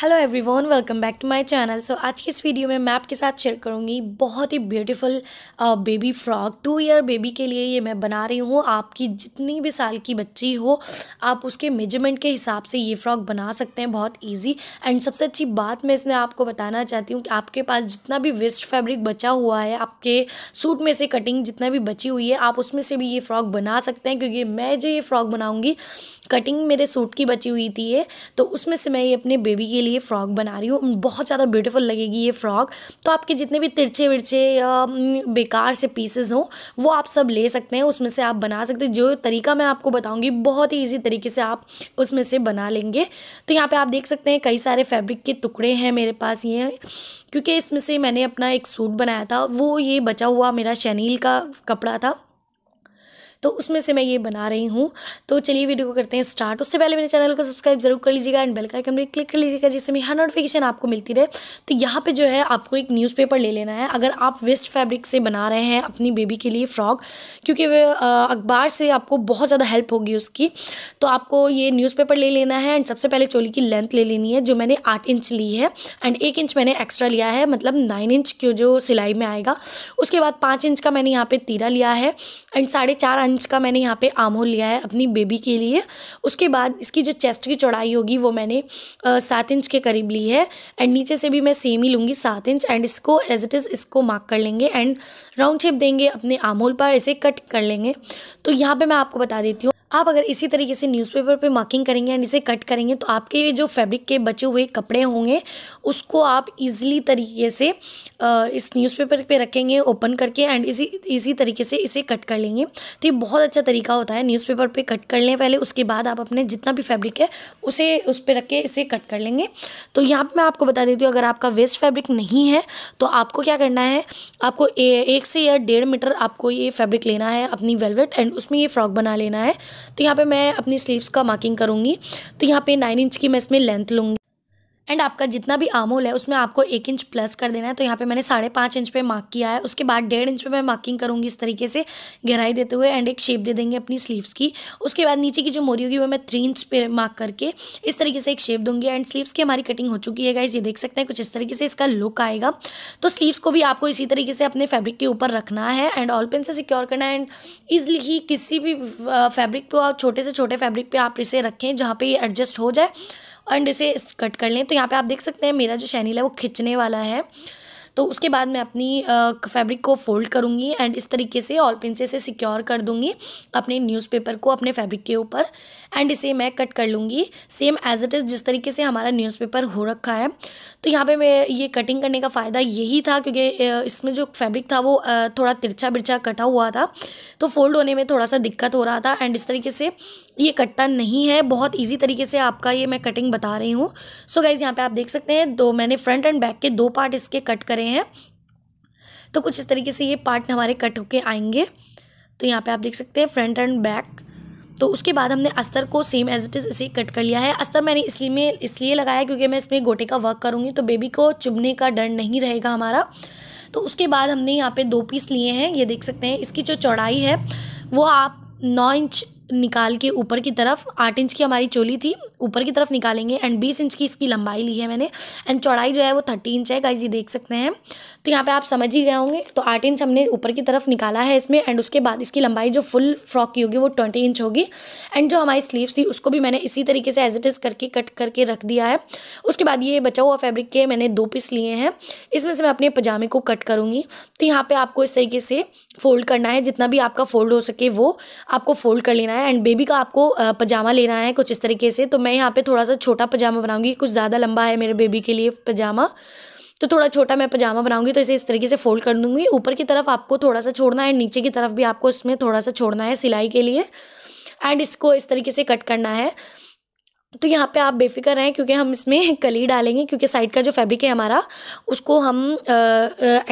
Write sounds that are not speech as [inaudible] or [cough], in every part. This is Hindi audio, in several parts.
hello everyone welcome back to my channel so आज की इस वीडियो में मैं आपके साथ शेयर करूँगी बहुत ही beautiful baby frock two year baby के लिए ये मैं बना रही हूँ आपकी जितनी भी साल की बच्ची हो आप उसके मेजरमेंट के हिसाब से ये फ्रॉक बना सकते हैं बहुत इजी एंड सबसे अच्छी बात मैं इसमें आपको बताना चाहती हूँ कि आपके पास जितना भी वेस्ट फैब्रिक बचा हुआ है आपके सूट में से कटिंग जितना भी बची हुई है आप उसमें से भी ये फ्रॉक बना सकते हैं क्योंकि मैं जो ये फ्रॉक बनाऊँगी कटिंग मेरे सूट की बची हुई थी है तो उसमें से मैं ये अपने बेबी के लिए फ़्रॉक बना रही हूँ बहुत ज़्यादा ब्यूटीफुल लगेगी ये फ़्रॉक तो आपके जितने भी तिरछे विरछे या बेकार से पीसेज हों वो आप सब ले सकते हैं उसमें से आप बना सकते हैं जो तरीका मैं आपको बताऊँगी बहुत ही ईजी तरीके से आप उसमें से बना लेंगे तो यहाँ पर आप देख सकते हैं कई सारे फैब्रिक के टुकड़े हैं मेरे पास ये क्योंकि इसमें से मैंने अपना एक सूट बनाया था वो ये बचा हुआ मेरा शनील का कपड़ा था तो उसमें से मैं ये बना रही हूँ तो चलिए वीडियो को करते हैं स्टार्ट उससे पहले मेरे चैनल को सब्सक्राइब जरूर कर लीजिएगा एंड बेल का आइकन भी क्लिक कर लीजिएगा जिससे मेरी हर नोटिफिकेशन आपको मिलती रहे तो यहाँ पर जो है आपको एक न्यूज़पेपर ले लेना है अगर आप वेस्ट फैब्रिक से बना रहे हैं अपनी बेबी के लिए फ़्रॉक क्योंकि वे अखबार से आपको बहुत ज़्यादा हेल्प होगी उसकी तो आपको ये न्यूज़पेपर ले लेना है एंड सबसे पहले चोली की लेंथ ले लेनी है जो मैंने आठ इंच ली है एंड एक इंच मैंने एक्स्ट्रा लिया है मतलब नाइन इंच जो सिलाई में आएगा उसके बाद पाँच इंच का मैंने यहाँ पे तीरा लिया है एंड साढ़े चार इंच का मैंने यहाँ पे आमोल लिया है अपनी बेबी के लिए उसके बाद इसकी जो चेस्ट की चौड़ाई होगी वो मैंने सात इंच के करीब ली है एंड नीचे से भी मैं सेम ही लूँगी सात इंच एंड इसको एज इट इज़ इसको मार्क कर लेंगे एंड राउंड शेप देंगे अपने आमोल पर इसे कट कर लेंगे तो यहाँ पर मैं आपको बता देती हूँ आप अगर इसी तरीके से न्यूज़पेपर पे मार्किंग करेंगे एंड इसे कट करेंगे तो आपके जो फैब्रिक के बचे हुए कपड़े होंगे उसको आप इजीली तरीके से इस न्यूज़पेपर पे रखेंगे ओपन करके एंड इसी इसी तरीके से इसे कट कर लेंगे तो ये बहुत अच्छा तरीका होता है न्यूज़पेपर पे कट कर लें पहले उसके बाद आप अपने जितना भी फैब्रिक है उसे उस पर रख के इसे कट कर लेंगे तो यहाँ पर मैं आपको बता देती हूँ अगर आपका वेस्ट फैब्रिक नहीं है तो आपको क्या करना है आपको एक से या डेढ़ मीटर आपको ये फैब्रिक लेना है अपनी वेलवेट एंड उसमें ये फ्रॉक बना लेना है तो यहाँ पे मैं अपनी स्लीव्स का मार्किंग करूँगी तो यहाँ पे नाइन इंच की मैं इसमें लेंथ लूँगी एंड आपका जितना भी आमूल है उसमें आपको एक इंच प्लस कर देना है तो यहाँ पे मैंने साढ़े पाँच इंच पे मार्क किया है उसके बाद डेढ़ इंच पे मैं मार्किंग करूँगी इस तरीके से गहराई देते हुए एंड एक शेप दे देंगे अपनी स्लीव्स की उसके बाद नीचे की जो मोरी होगी वो मैं थ्री इंच पे मार्क करके इस तरीके से एक शेप दूंगी एंड स्लीव्स की हमारी कटिंग हो चुकी है गाइज ये देख सकते हैं कुछ इस तरीके से इसका लुक आएगा तो स्लीव्स को भी आपको इसी तरीके से अपने फैब्रिक के ऊपर रखना है एंड ऑल पेन से सिक्योर करना है एंड ईजिली ही किसी भी फैब्रिक पे और छोटे से छोटे फैब्रिक पे आप इसे रखें जहाँ पे ये एडजस्ट हो जाए एंड इसे कट कर लें तो यहाँ पे आप देख सकते हैं मेरा जो शैनिल है वो खिंचने वाला है तो उसके बाद मैं अपनी फैब्रिक को फोल्ड करूँगी एंड इस तरीके से ऑल पिंसे से सिक्योर कर दूँगी अपने न्यूज़पेपर को अपने फैब्रिक के ऊपर एंड इसे मैं कट कर लूँगी सेम एज इट इज़ जिस तरीके से हमारा न्यूज़पेपर हो रखा है तो यहाँ पे मैं ये कटिंग करने का फ़ायदा यही था क्योंकि इसमें जो फैब्रिक था वो थोड़ा तिरछा बिरछा कटा हुआ था तो फोल्ड होने में थोड़ा सा दिक्कत हो रहा था एंड इस तरीके से ये कटता नहीं है बहुत ईजी तरीके से आपका ये मैं कटिंग बता रही हूँ सो गाइज़ यहाँ पर आप देख सकते हैं दो मैंने फ्रंट एंड बैक के दो पार्ट इसके कट करें रहे हैं तो कुछ इस तरीके से ये पार्ट हमारे कट होके आएंगे तो यहाँ पे आप देख सकते हैं फ्रंट एंड बैक तो उसके बाद हमने अस्तर को सेम एज इट इज़ इसे कट कर लिया है अस्तर मैंने इसलिए में इसलिए लगाया क्योंकि मैं इसमें गोटे का वर्क करूँगी तो बेबी को चुभने का डर नहीं रहेगा हमारा तो उसके बाद हमने यहाँ पे दो पीस लिए हैं ये देख सकते हैं इसकी जो चौड़ाई है वो आप नौ इंच निकाल के ऊपर की तरफ आठ इंच की हमारी चोली थी ऊपर की तरफ निकालेंगे एंड बीस इंच की इसकी लंबाई ली है मैंने एंड चौड़ाई जो है वो थर्टी इंच है गाइज ये देख सकते हैं तो यहाँ पे आप समझ ही गए होंगे तो आठ इंच हमने ऊपर की तरफ निकाला है इसमें एंड उसके बाद इसकी लंबाई जो फुल फ्रॉक की होगी वो ट्वेंटी इंच होगी एंड जो हमारी स्लीव थी उसको भी मैंने इसी तरीके से एज इट इज़ करके कट करके रख दिया है उसके बाद ये बचा हुआ फैब्रिक के मैंने दो पीस लिए हैं इसमें से मैं अपने पजामे को कट करूँगी तो यहाँ पर आपको इस तरीके से फोल्ड करना है जितना भी आपका फोल्ड हो सके वो आपको फोल्ड कर लेना है एंड बेबी का आपको पजामा लेना है कुछ इस तरीके से तो मैं यहाँ पे थोड़ा सा छोटा पजामा बनाऊंगी कुछ ज़्यादा लंबा है मेरे बेबी के लिए पजामा तो थोड़ा छोटा मैं पजामा बनाऊंगी तो इसे इस तरीके से फोल्ड कर दूंगी ऊपर की तरफ आपको थोड़ा सा छोड़ना है नीचे की तरफ भी आपको इसमें थोड़ा सा छोड़ना है सिलाई के लिए एंड इसको इस तरीके से कट करना है तो यहाँ पे आप बेफिक्र रहें क्योंकि हम इसमें [laughs] कली डालेंगे क्योंकि साइड का जो फैब्रिक है हमारा उसको हम आ, आ,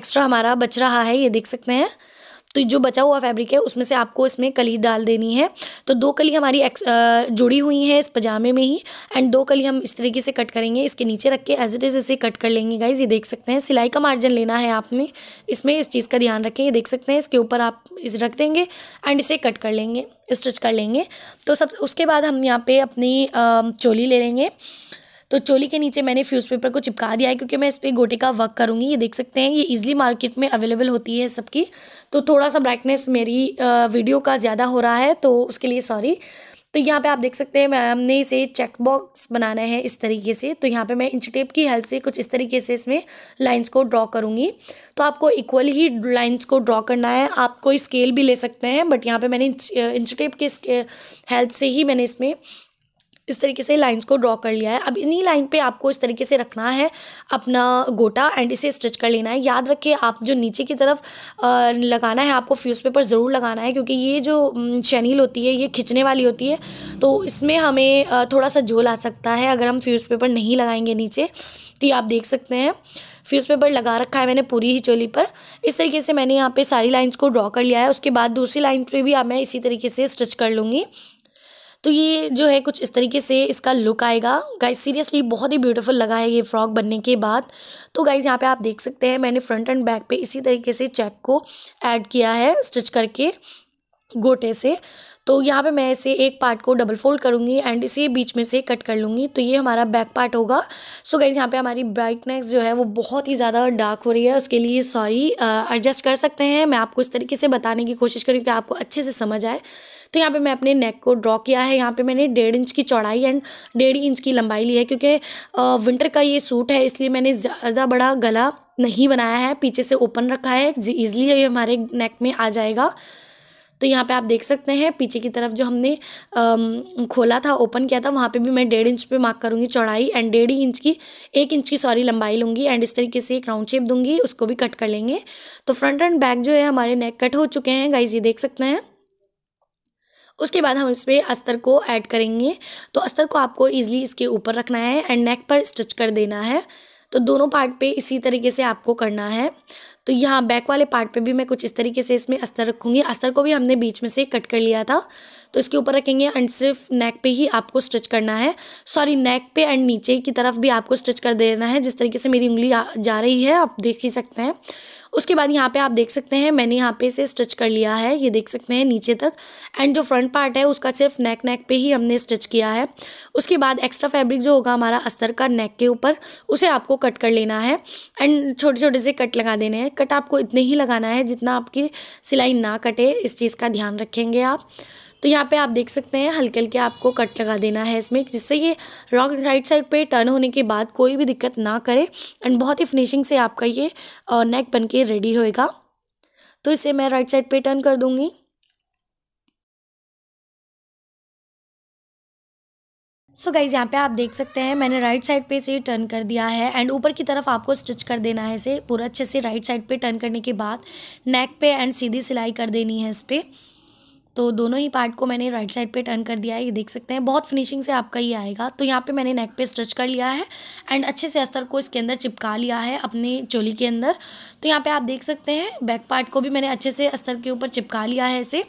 एक्स्ट्रा हमारा बच रहा है ये देख सकते हैं तो जो बचा हुआ फैब्रिक है उसमें से आपको इसमें कली डाल देनी है तो दो कली हमारी एक्स जुड़ी हुई हैं इस पजामे में ही एंड दो कली हम इस तरीके से कट करेंगे इसके नीचे रख के एज इट इज़ इसे कट कर लेंगे गाइज ये देख सकते हैं सिलाई का मार्जिन लेना है आपने इसमें इस चीज़ का ध्यान रखें ये देख सकते हैं इसके ऊपर आप इस रख देंगे एंड इसे कट कर लेंगे स्टिच कर लेंगे तो सब उसके बाद हम यहाँ पे अपनी चोली ले लेंगे तो चोली के नीचे मैंने फ्यूज़ पेपर को चिपका दिया है क्योंकि मैं इस पर गोटे का वर्क करूँगी ये देख सकते हैं ये ईजिली मार्केट में अवेलेबल होती है सबकी तो थोड़ा सा ब्राइटनेस मेरी वीडियो का ज़्यादा हो रहा है तो उसके लिए सॉरी तो यहाँ पे आप देख सकते हैं हमने इसे चेक बॉक्स बनाना है इस तरीके से तो यहाँ पे मैं इंच टेप की हेल्प से कुछ इस तरीके से इसमें लाइंस को ड्रॉ करूँगी तो आपको इक्वल ही लाइंस को ड्रॉ करना है आप कोई स्केल भी ले सकते हैं बट यहाँ पे मैंने इंच, इंच टेप के हेल्प से ही मैंने इसमें इस तरीके से लाइंस को ड्रॉ कर लिया है अब इन्हीं लाइन पे आपको इस तरीके से रखना है अपना गोटा एंड इसे स्टिच कर लेना है याद रखिए आप जो नीचे की तरफ लगाना है आपको फ्यूज़ पेपर ज़रूर लगाना है क्योंकि ये जो शनील होती है ये खिंचने वाली होती है तो इसमें हमें थोड़ा सा झोल आ सकता है अगर हम फ्यूज़ पेपर नहीं लगाएंगे नीचे तो ये आप देख सकते हैं फ्यूज़ पेपर लगा रखा है मैंने पूरी ही चोली पर इस तरीके से मैंने यहाँ पे सारी लाइंस को ड्रॉ कर लिया है उसके बाद दूसरी लाइन पे भी अब मैं इसी तरीके से स्टिच कर लूँगी तो ये जो है कुछ इस तरीके से इसका लुक आएगा गाइज सीरियसली बहुत ही ब्यूटीफुल लगा है ये फ्रॉक बनने के बाद तो गाइज यहाँ पे आप देख सकते हैं मैंने फ्रंट एंड बैक पे इसी तरीके से चेक को ऐड किया है स्टिच करके गोटे से तो यहाँ पे मैं इसे एक पार्ट को डबल फोल्ड करूँगी एंड इसे बीच में से कट कर लूँगी तो ये हमारा बैक पार्ट होगा सो गाइज यहाँ पे हमारी ब्राइटनेस जो है वो बहुत ही ज़्यादा डार्क हो रही है उसके लिए सॉरी एडजस्ट कर सकते हैं मैं आपको इस तरीके से बताने की कोशिश करूँ कि आपको अच्छे से समझ आए तो यहाँ पर मैं अपने नेक को ड्रॉ किया है यहाँ पर मैंने डेढ़ इंच की चौड़ाई एंड डेढ़ इंच की लंबाई ली है क्योंकि विंटर का ये सूट है इसलिए मैंने ज़्यादा बड़ा गला नहीं बनाया है पीछे से ओपन रखा है ईजिली ये हमारे नेक में आ जाएगा तो यहाँ पे आप देख सकते हैं पीछे की तरफ जो हमने खोला था ओपन किया था वहाँ पे भी मैं डेढ़ इंच पे मार्क करूँगी चौड़ाई एंड डेढ़ ही इंच की एक इंच की सॉरी लंबाई लूँगी एंड इस तरीके से एक राउंड शेप दूँगी उसको भी कट कर लेंगे तो फ्रंट एंड बैक जो है हमारे नेक कट हो चुके हैं गाइज ये देख सकते हैं उसके बाद हम इस पर अस्तर को ऐड करेंगे तो अस्तर को आपको ईजिली इसके ऊपर रखना है एंड नेक पर स्टिच कर देना है तो दोनों पार्ट पे इसी तरीके से आपको करना है तो यहाँ बैक वाले पार्ट पे भी मैं कुछ इस तरीके से इसमें अस्तर रखूँगी अस्तर को भी हमने बीच में से कट कर लिया था तो इसके ऊपर रखेंगे एंड सिर्फ नेक पे ही आपको स्टिच करना है सॉरी नेक पे एंड नीचे की तरफ भी आपको स्टिच कर देना है जिस तरीके से मेरी उंगली जा रही है आप देख ही सकते हैं उसके बाद यहाँ पे आप देख सकते हैं मैंने यहाँ पे इसे स्टिच कर लिया है ये देख सकते हैं नीचे तक एंड जो फ्रंट पार्ट है उसका सिर्फ नेक नेक पे ही हमने स्टिच किया है उसके बाद एक्स्ट्रा फैब्रिक जो होगा हमारा अस्तर का नेक के ऊपर उसे आपको कट कर लेना है एंड छोटे छोटे से कट लगा देने हैं कट आपको इतने ही लगाना है जितना आपकी सिलाई ना कटे इस चीज़ का ध्यान रखेंगे आप तो यहाँ पे आप देख सकते हैं हल्के हल्के आपको कट लगा देना है इसमें जिससे ये रॉक राइट साइड पे टर्न होने के बाद कोई भी दिक्कत ना करे एंड बहुत ही फिनिशिंग से आपका ये नेक बन के रेडी होएगा तो इसे मैं राइट साइड पे टर्न कर दूँगी सो गाइज़ यहाँ पे आप देख सकते हैं मैंने राइट साइड पे इसे टर्न कर दिया है एंड ऊपर की तरफ आपको स्टिच कर देना है इसे पूरा अच्छे से राइट साइड पे टर्न करने के बाद नेक पे एंड सीधी सिलाई कर देनी है इस पर तो दोनों ही पार्ट को मैंने राइट साइड पे टर्न कर दिया है ये देख सकते हैं बहुत फिनिशिंग से आपका ये आएगा तो यहाँ पे मैंने नेक पे स्ट्रेच कर लिया है एंड अच्छे से अस्तर को इसके अंदर चिपका लिया है अपने चोली के अंदर तो यहाँ पे आप देख सकते हैं बैक पार्ट को भी मैंने अच्छे से अस्तर के ऊपर चिपका लिया है इसे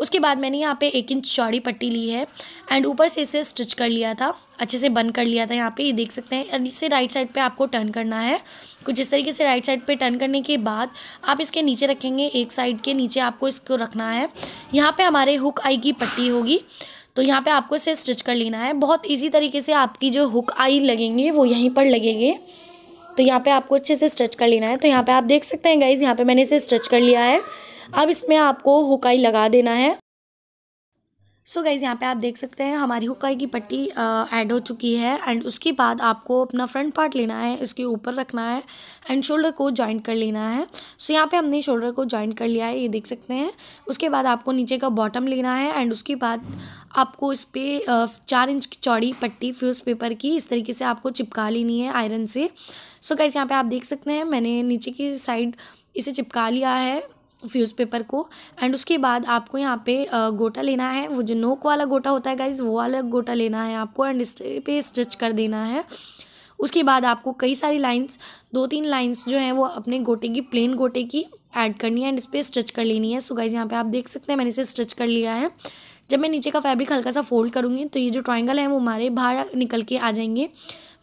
उसके बाद मैंने यहाँ पे एक इंच चौड़ी पट्टी ली है एंड ऊपर से इसे स्टिच कर लिया था अच्छे से बंद कर लिया था यहाँ पे ये देख सकते हैं इसे राइट साइड पे आपको टर्न करना है कुछ इस तरीके से राइट साइड पे टर्न करने के बाद आप इसके नीचे रखेंगे एक साइड के नीचे आपको इसको रखना है यहाँ पर हमारे हुक आई की पट्टी होगी तो यहाँ पर आपको इसे स्टिच कर लेना है बहुत ईजी तरीके से आपकी जो हुक आई लगेंगे वो यहीं पर लगेंगे तो यहाँ पे आपको अच्छे से स्ट्रेच कर लेना है तो यहाँ पे आप देख सकते हैं गाइज़ यहाँ पे मैंने इसे स्ट्रेच कर लिया है अब इसमें आपको हुकाई लगा देना है सो so गाइज़ यहाँ पे आप देख सकते हैं हमारी हुकाई की पट्टी ऐड हो चुकी है एंड उसके बाद आपको अपना फ्रंट पार्ट लेना है इसके ऊपर रखना है एंड शोल्डर को जॉइंट कर लेना है सो so, यहाँ पे हमने शोल्डर को जॉइंट कर लिया है ये देख सकते हैं उसके बाद आपको नीचे का बॉटम लेना है एंड उसके बाद आपको इस पर चार इंच की चौड़ी पट्टी फ्यूज़ पेपर की इस तरीके से आपको चिपका लेनी है आयरन से सो गाइज़ यहाँ पर आप देख सकते हैं मैंने नीचे की साइड इसे चिपका लिया है फ्यूज़ पेपर को एंड उसके बाद आपको यहाँ पे गोटा लेना है वो जो नोक वाला गोटा होता है गाइज वो वाला गोटा लेना है आपको एंड इस पे स्टिच कर देना है उसके बाद आपको कई सारी लाइंस दो तीन लाइंस जो हैं वो अपने गोटे की प्लेन गोटे की ऐड करनी है एंड इस पर स्टिच कर लेनी है सो गाइज यहाँ पे आप देख सकते हैं मैंने इसे स्टिच कर लिया है जब मैं नीचे का फैब्रिक हल्का सा फोल्ड करूँगी तो ये जो ट्राइंगल है वो हमारे बाहर निकल के आ जाएंगे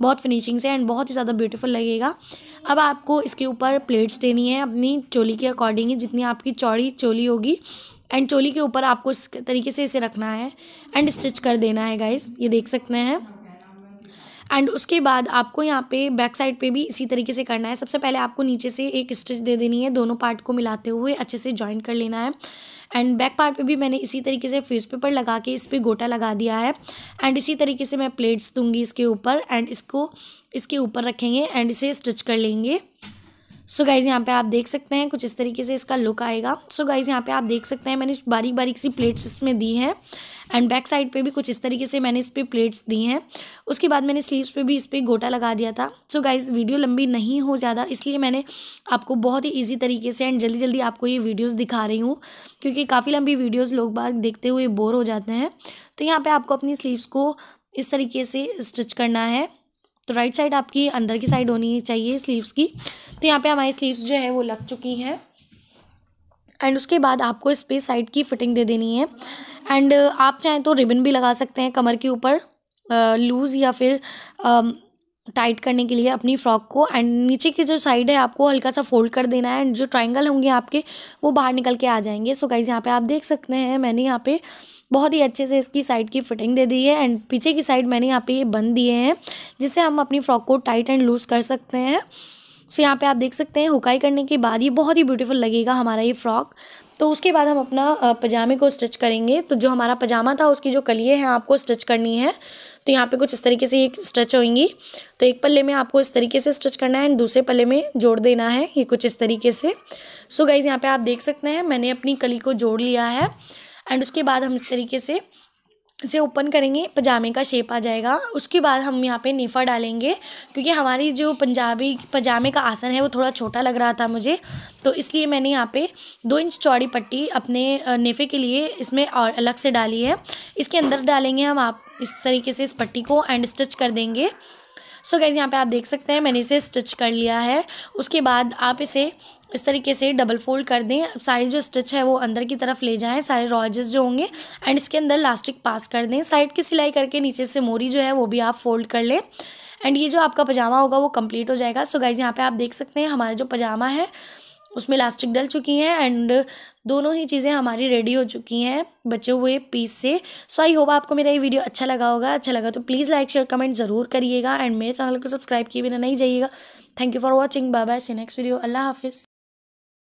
बहुत फिनिशिंग से एंड बहुत ही ज़्यादा ब्यूटीफुल लगेगा अब आपको इसके ऊपर प्लेट्स देनी है अपनी चोली के अकॉर्डिंग ही जितनी आपकी चौड़ी चोली होगी एंड चोली के ऊपर आपको इस तरीके से इसे रखना है एंड स्टिच कर देना है गाइस ये देख सकते हैं एंड उसके बाद आपको यहाँ पे बैक साइड पे भी इसी तरीके से करना है सबसे पहले आपको नीचे से एक स्टिच दे देनी है दोनों पार्ट को मिलाते हुए अच्छे से ज्वाइन कर लेना है एंड बैक पार्ट पे भी मैंने इसी तरीके से फेस पेपर लगा के इस पर गोटा लगा दिया है एंड इसी तरीके से मैं प्लेट्स दूंगी इसके ऊपर एंड इसको इसके ऊपर रखेंगे एंड इसे स्टिच कर लेंगे सो गाइज़ यहाँ पे आप देख सकते हैं कुछ इस तरीके से इसका लुक आएगा सो गाइज़ यहाँ पे आप देख सकते हैं मैंने बारीक बारीक सी प्लेट्स इसमें दी हैं एंड बैक साइड पे भी कुछ इस तरीके से मैंने इस पर प्लेट्स दी हैं उसके बाद मैंने स्लीव्स पे भी इस पर गोटा लगा दिया था सो so गाइज़ वीडियो लंबी नहीं हो ज़्यादा इसलिए मैंने आपको बहुत ही ईजी तरीके से एंड जल्दी जल्दी आपको ये वीडियोज़ दिखा रही हूँ क्योंकि काफ़ी लंबी वीडियोज़ लोग बाग देखते हुए बोर हो जाते हैं तो यहाँ पर आपको अपनी स्लीव्स को इस तरीके से स्टिच करना है तो राइट साइड आपकी अंदर की साइड होनी चाहिए स्लीव्स की तो यहाँ पे हमारी स्लीव्स जो है वो लग चुकी हैं एंड उसके बाद आपको इस पे साइड की फिटिंग दे देनी है एंड आप चाहें तो रिबन भी लगा सकते हैं कमर के ऊपर लूज़ या फिर टाइट करने के लिए अपनी फ्रॉक को एंड नीचे की जो साइड है आपको हल्का सा फोल्ड कर देना है एंड जो ट्राइंगल होंगे आपके वो बाहर निकल के आ जाएंगे सो गाइज यहाँ पे आप देख सकते हैं मैंने यहाँ पे बहुत ही अच्छे से इसकी साइड की फिटिंग दे दी है एंड पीछे की साइड मैंने यहाँ पे ये बंद दिए हैं जिससे हम अपनी फ्रॉक को टाइट एंड लूज़ कर सकते हैं सो यहाँ पे आप देख सकते हैं हुकाई करने के बाद ये बहुत ही ब्यूटीफुल लगेगा हमारा ये फ्रॉक तो उसके बाद हम अपना पजामे को स्टिच करेंगे तो जो हमारा पजामा था उसकी जो कलिए हैं आपको स्टिच करनी है तो यहाँ पे कुछ इस तरीके से ये स्टिच होंगी तो एक पल्ले में आपको इस तरीके से स्टिच करना है एंड दूसरे पल्ले में जोड़ देना है ये कुछ इस तरीके से सो गाइज़ यहाँ पे आप देख सकते हैं मैंने अपनी कली को जोड़ लिया है एंड उसके बाद हम इस तरीके से इसे ओपन करेंगे पजामे का शेप आ जाएगा उसके बाद हम यहाँ पे नेफा डालेंगे क्योंकि हमारी जो पंजाबी पजामे का आसन है वो थोड़ा छोटा लग रहा था मुझे तो इसलिए मैंने यहाँ पे दो इंच चौड़ी पट्टी अपने नेफे के लिए इसमें और अलग से डाली है इसके अंदर डालेंगे हम आप इस तरीके से इस पट्टी को एंड स्टिच कर देंगे सो so यहाँ पे आप देख सकते हैं मैंने इसे स्टिच कर लिया है उसके बाद आप इसे इस तरीके से डबल फोल्ड कर दें अब सारी जो स्टिच है वो अंदर की तरफ ले जाएँ सारे रॉजेस जो होंगे एंड इसके अंदर लास्टिक पास कर दें साइड की सिलाई करके नीचे से मोरी जो है वो भी आप फोल्ड कर लें एंड ये जो आपका पजामा होगा वो कम्प्लीट हो जाएगा सो गाइज यहाँ पर आप देख सकते हैं हमारा जो पजामा है उसमें लास्टिक डल चुकी हैं एंड दोनों ही चीज़ें हमारी रेडी हो चुकी हैं बचे हुए पीस से सो आई होप आपको मेरा ये वीडियो अच्छा लगा होगा अच्छा लगा तो प्लीज़ लाइक शेयर कमेंट ज़रूर करिएगा एंड मेरे चैनल को सब्सक्राइब किए बिना नहीं जाइएगा thank you for watching bye bye से नेक्स्ट वीडियो अल्लाह हाफिज़